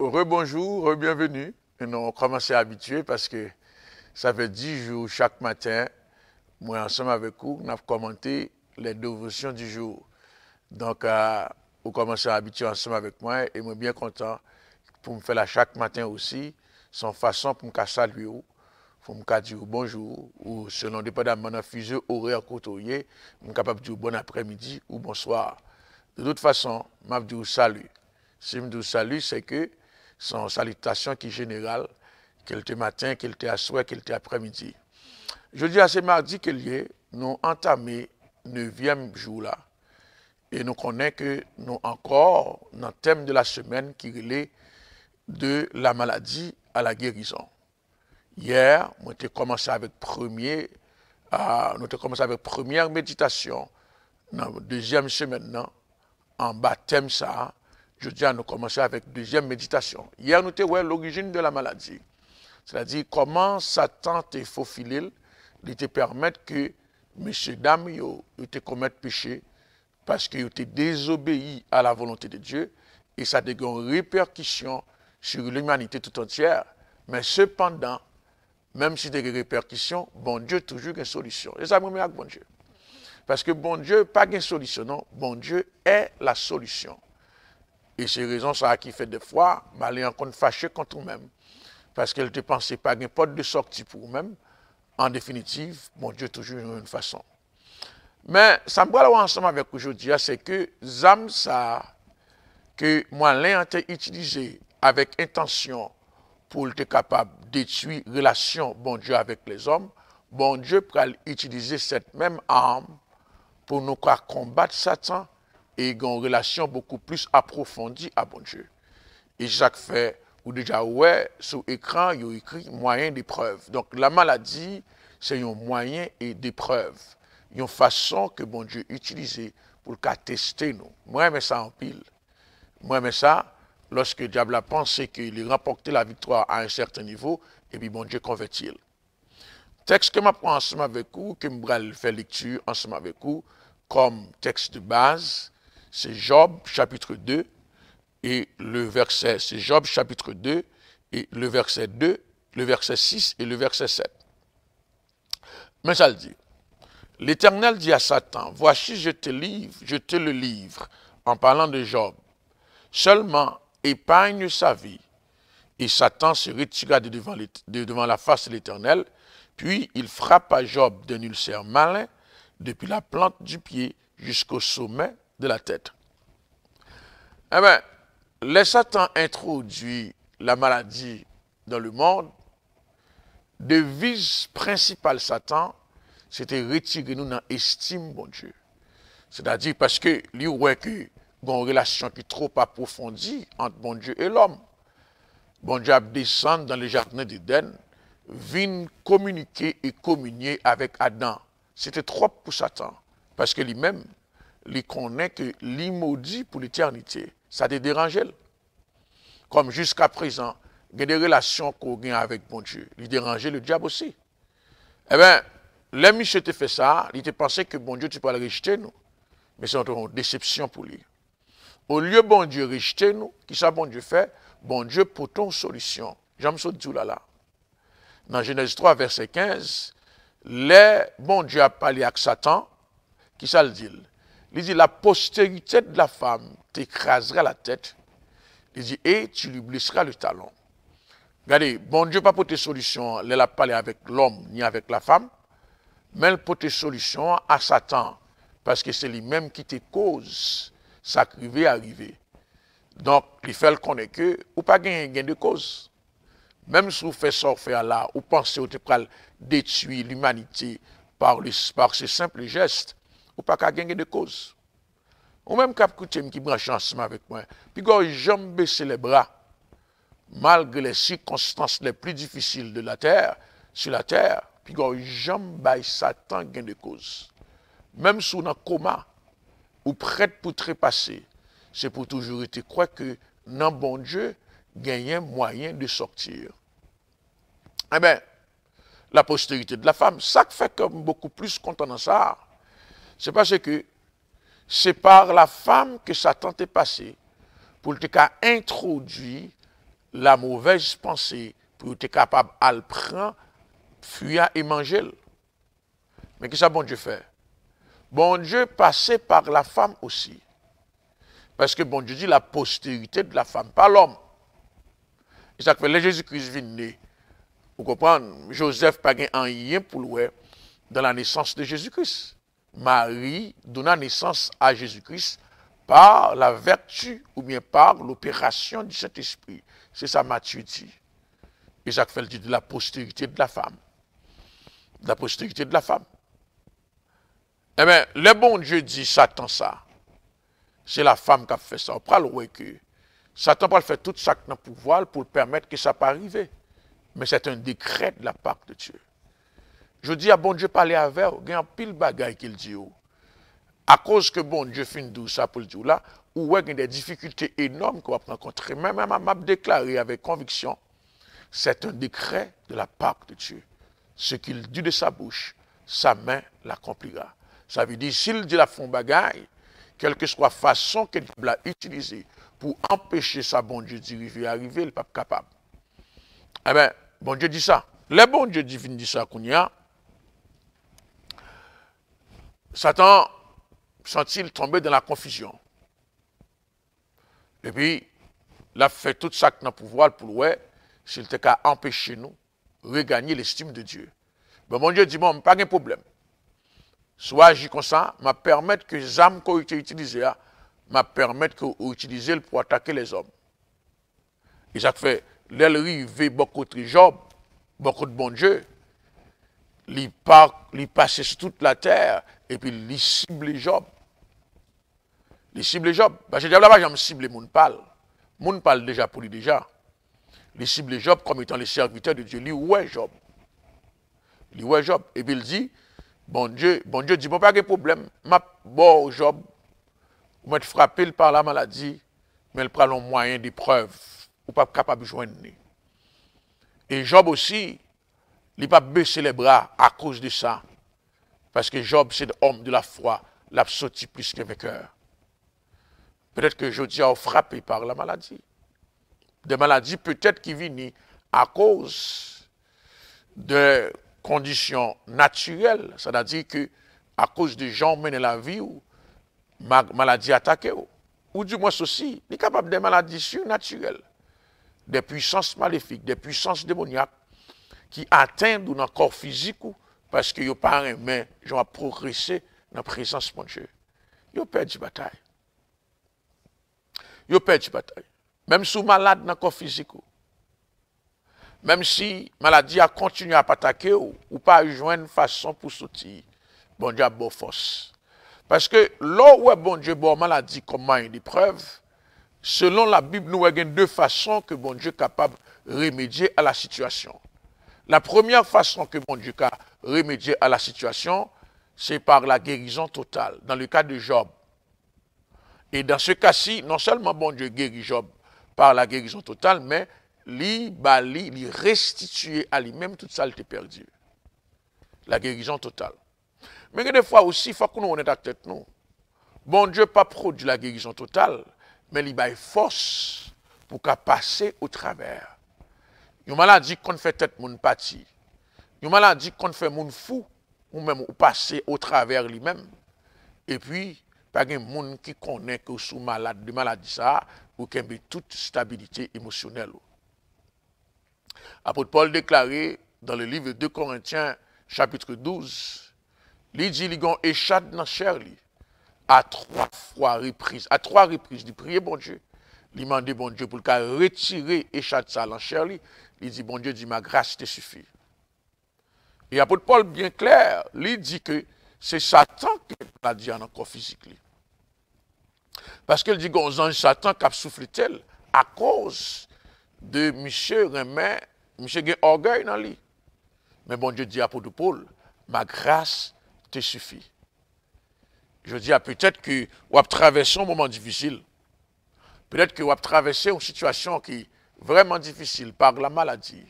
Rebonjour, re-bienvenue. Nous commencé à habituer parce que ça fait dix jours chaque matin, moi ensemble avec vous, on a commenté les dévotions du jour. Donc, euh, on commence à habituer ensemble avec moi et moi bien content pour me faire là chaque matin aussi, sans façon pour me saluer, pour me dire bonjour, ou selon dépendamment de fuseau horaire côtoyer, je capable de dire bon après-midi ou bonsoir. De toute façon, je vous salut. Si je vous salut, c'est que son salutation qui est générale, qu'elle te matin, qu'elle était à soir, qu'elle était après-midi. Jeudi à ce mardi que est, nous entamé neuvième jour là. Et nous connaissons que nous encore dans thème de la semaine qui est de la maladie à la guérison. Hier, nous avons commencé avec premier, commencé avec première méditation dans la deuxième semaine, non, en baptême ça, je dis à nous commencer avec deuxième méditation. Hier, nous avons l'origine de la maladie. C'est-à-dire comment Satan te faufilé, de te permettre que M. dames, était te péché parce qu'il te désobéi à la volonté de Dieu et ça a des répercussions sur l'humanité tout entière. Mais cependant, même si des répercussions, bon Dieu toujours une solution. Et ça me met avec bon Dieu. Parce que bon Dieu, pas une solution, non. Bon Dieu est la solution. Et c'est raison ça qui fait des fois, est encore fâché contre nous-mêmes. Parce qu'elle ne pensait pas qu'il pas de sortie pour nous-mêmes. En définitive, mon Dieu, toujours une façon. Mais ça me voir ensemble avec aujourd'hui, hein, c'est que ZAM, ça, que moi, été utilisé avec intention pour être capable d'étudier relation, bon Dieu, avec les hommes, bon Dieu peut utiliser cette même arme pour nous combattre Satan et une relation beaucoup plus approfondie à bon Dieu. Et Jacques fait, ou déjà, ouais, sur écran, il y a écrit moyen d'épreuve. Donc la maladie, c'est un moyen et d'épreuve. Une façon que bon Dieu utilise pour tester nous. Moi, mais ça en pile. Moi, mais ça, lorsque le diable a pensé qu'il remporté la victoire à un certain niveau, et eh puis bon Dieu convertit. Texte que m'apprends ensemble avec vous, que je vais faire lecture ensemble avec vous, comme texte de base, c'est Job chapitre 2 et le verset, c'est Job chapitre 2 et le verset 2, le verset 6 et le verset 7. Mais ça le dit. L'Éternel dit à Satan, voici je te livre, je te le livre, en parlant de Job. Seulement épargne sa vie. Et Satan se retira devant, devant la face de l'Éternel, puis il frappa Job d'un ulcère malin, depuis la plante du pied jusqu'au sommet de la tête. Eh bien, le Satan introduit la maladie dans le monde. Devise principale Satan, c'était retirer nous dans l'estime, bon Dieu. C'est-à-dire parce que lui, ouais, que une relation qui trop approfondie entre bon Dieu et l'homme. Bon Dieu descend dans les jardins d'Éden, vint communiquer et communier avec Adam. C'était trop pour Satan, parce que lui-même, les que pour pour l'éternité, ça te comme Comme jusqu'à présent, il y a des relations qu'on a avec bon Dieu. Il dérangeait le diable aussi. eh bien, le monsieur te fait ça, il te que que bon Dieu tu le rejeter, nous. nous, mais une une pour pour lui. lieu lieu bon Dieu, rejeter nous, qui ça bon Dieu fait bon Dieu, pour ton solution. J'aime ça tout là-là. Dans Genèse 3, verset 15, le bon Dieu a parlé avec Satan, qui ça le dit il dit, la postérité de la femme t'écrasera la tête. Il dit, et tu lui blesseras le talon. Regardez, bon Dieu pas pour tes solutions, elle n'a parlé avec l'homme ni avec la femme, mais elle pour tes solutions à Satan, parce que c'est lui-même qui te cause ça va arriver. Donc, il fait le connaître que, ou pas gagner gain de cause. Même si vous faites ça, là, ou pensez que vous détruire l'humanité par, par ce simple geste, ou pas qu'à gagner de cause. Ou même cap coutume qui branche ensemble avec moi, puis quand j'ai baisser les bras, malgré les circonstances les plus difficiles de la terre, sur la terre, puis quand jamais baisser Satan gain de cause. Même sous un coma, ou prête pour trépasser, c'est pour toujours être quoi que dans bon Dieu, gagne moyen de sortir. Eh bien, la postérité de la femme, ça fait comme beaucoup plus content dans ça. C'est parce que c'est par la femme que Satan est passé pour te cas introduit la mauvaise pensée pour être capable à le prendre, fuir et manger. Mais qu'est-ce que bon Dieu fait Bon Dieu passait par la femme aussi. Parce que bon Dieu dit la postérité de la femme, pas l'homme. Et ça fait le Jésus-Christ vient né. Vous comprenez Joseph n'a pas rien pour le dans la naissance de Jésus-Christ. Marie donna naissance à Jésus-Christ par la vertu ou bien par l'opération du Saint-Esprit. C'est ça Matthieu dit. Et fait le dit de la postérité de la femme. la postérité de la femme. Eh bien, le bon Dieu dit Satan ça. C'est la femme qui a fait ça. On parle le que Satan va faire tout ça dans pouvoir pour permettre que ça pas arriver. Mais c'est un décret de la part de Dieu. Je dis à bon Dieu parler à vers, il y a pile bagaille qu'il dit. À cause que bon Dieu finit de ça pour le dire là, ou il y a des difficultés énormes qu'on va rencontrer. Même m'a déclaré avec conviction, c'est un décret de la part de Dieu. Ce qu'il dit de sa bouche, sa main l'accomplira. Ça veut dire, s'il dit la fond bagaille, quelle que soit la façon qu'il l'a utilisée pour empêcher sa bon Dieu d'y arriver, il n'est pas capable. Eh bien, bon Dieu dit ça. Les bon Dieu divin dit ça, qu'on Satan sont il tombés dans la confusion. Et puis, il a fait tout ça dans le pouvoir pour nous, s'il était qu'à empêcher nous de regagner l'estime de Dieu. Mais ben, mon Dieu dit, bon, pas de problème. Soit j'y comme ça, m'a permettre que les âmes qui ont été utilisées, hein, m'a permettre que vous pour attaquer les hommes. Et ça fait, l'aile rive beaucoup de jobs, beaucoup de bon Dieu, il passe toute la terre, et puis il cible Job. Il cible Job. Parce que là-bas, j'aime cibler Mounpal. Mounpal déjà pour lui déjà. Il cible Job comme étant le serviteur de Dieu. Lui, où est Job Il ouais Job Et puis il dit, bon Dieu, bon Dieu dis bon, pas de problème, ma bon Job, vous m'êtes frappé par la maladie, mais il prend le moyen d'épreuve. Vous pas capable de joindre. Et Job aussi, il n'a pas baissé les bras à cause de ça. Parce que Job, c'est l'homme de la foi, l'a plus que vainqueur. Peut-être que je a frappé par la maladie. Des maladies peut-être qui viennent à cause de conditions naturelles, c'est-à-dire que à cause de gens menés la vie ou maladie attaquée ou, du moins ceci, il est capable des maladies surnaturelles, des puissances maléfiques, des puissances démoniaques qui atteint dans le corps physique parce qu'ils n'ont pas main, ils ont progressé dans la présence de Dieu. Ils ont perdu bataille. Ils ont perdu bataille. Même si vous malade dans le corps physique, même si la maladie a continué à attaquer ou, pas joindre une façon pour sortir, bon Dieu a de force. Parce que là où bon Dieu, maladie, comme une épreuve, selon la Bible, nous avons deux façons que bon Dieu capable de remédier à la situation. La première façon que bon Dieu a remédié à la situation, c'est par la guérison totale, dans le cas de Job. Et dans ce cas-ci, non seulement bon Dieu guérit Job par la guérison totale, mais lui, bah, lui, restituer à lui-même toute saleté perdue. La guérison totale. Mais des fois aussi, il faut que nous on à tête nous. Bon Dieu pas produit la guérison totale, mais il a force pour qu'à passer au travers. Une maladie qu'on fait tête y pati. Une maladie qu'on fait mon fou ou même ou passer au travers lui-même. Et puis, pas de monde qui connaît que sous malade de maladie ça, ou qu'il toute stabilité émotionnelle. Apôtre Paul déclaré dans le livre 2 Corinthiens, chapitre 12, il dit qu'il a dans chair à trois fois reprises, à trois reprises, il prier bon Dieu. Il demande bon Dieu pour qu'il retire retirer ça dans chair il dit, bon Dieu dit, ma grâce te suffit. Et apôtre Paul, bien clair, lui dit que c'est Satan qui l'a dit en encore physique. Parce qu'il dit qu'on ange Satan qui a soufflé tel à cause de monsieur Remain, monsieur qui orgueil dans lui. Mais bon Dieu dit à apôtre Paul, ma grâce te suffit. Je dis, ah, peut-être que vous avez traversé un moment difficile. Peut-être que vous avez traversé une situation qui, vraiment difficile par la maladie,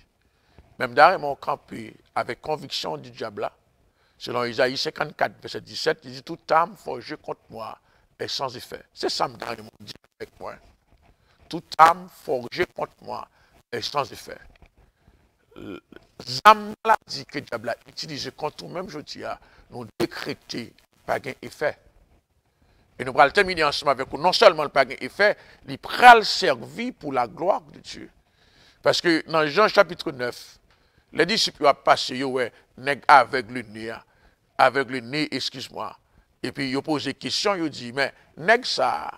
même mon campé avec conviction du diable, selon Isaïe 54, verset 17, il dit Toute âme forgée contre moi est sans effet. C'est ça, mon dit avec moi. Toute âme forgée contre moi est sans effet. La maladie que le diable a utilisée contre nous-mêmes, je dis, nous décrété pas un effet. Et nous allons terminer ensemble avec nous Non seulement le pagan est fait, il pral servi pour la gloire de Dieu. Parce que dans Jean chapitre 9, les disciples ont passé avec le nez, avec le nez, excuse-moi. Et puis ils ont posé questions, ils ont dit, mais nèg ça,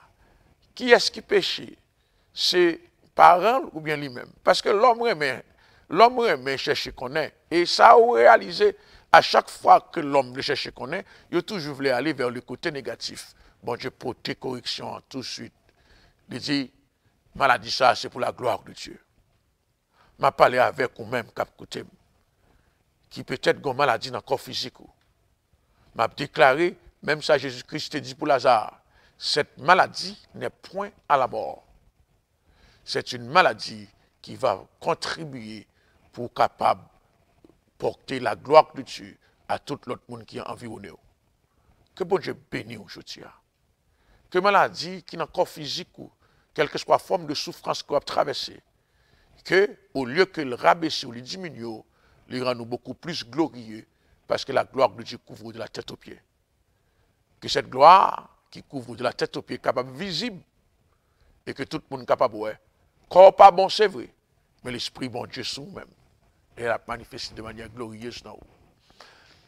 qui est-ce qui péché C'est parents ou bien lui-même Parce que l'homme remet, l'homme remet chercher qu'on est. Et ça a réalisé, à chaque fois que l'homme le cherche qu'on est, il a toujours voulu aller vers le côté négatif bon Dieu porter correction tout de suite. Il dit, maladie ça, c'est pour la gloire de Dieu. Je parlé avec vous-même, cap côté, qui peut-être une maladie dans le corps physique. Je déclaré, même ça, Jésus-Christ te dit pour Lazare, cette maladie n'est point à la mort. C'est une maladie qui va contribuer pour capable porter la gloire de Dieu à tout l'autre monde qui est environné. Que bon Dieu bénisse aujourd'hui que maladie qui n'a corps physique ou que soit forme de souffrance qu'on a traversée, que au lieu que le rabaisser ou le diminuer, le rend nous beaucoup plus glorieux parce que la gloire de Dieu couvre de la tête aux pieds. Que cette gloire qui couvre de la tête aux pieds capable visible et que tout le monde capable voir. Corps pas bon, c'est vrai, mais l'esprit bon Dieu sous même et la manifeste de manière glorieuse dans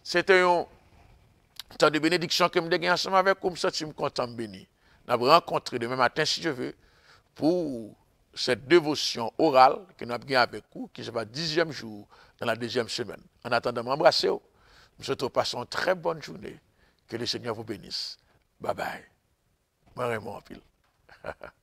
C'était un Tant de bénédictions que je gagne ensemble avec vous, je suis content de bénir. Nous avons rencontré demain matin, si je veux, pour cette dévotion orale que nous avons avec vous, qui sera le dixième jour dans la deuxième semaine. En attendant, m'embrasser. Nous vous souhaite une très bonne journée. Que le Seigneur vous bénisse. Bye bye. Moi, Raymond, en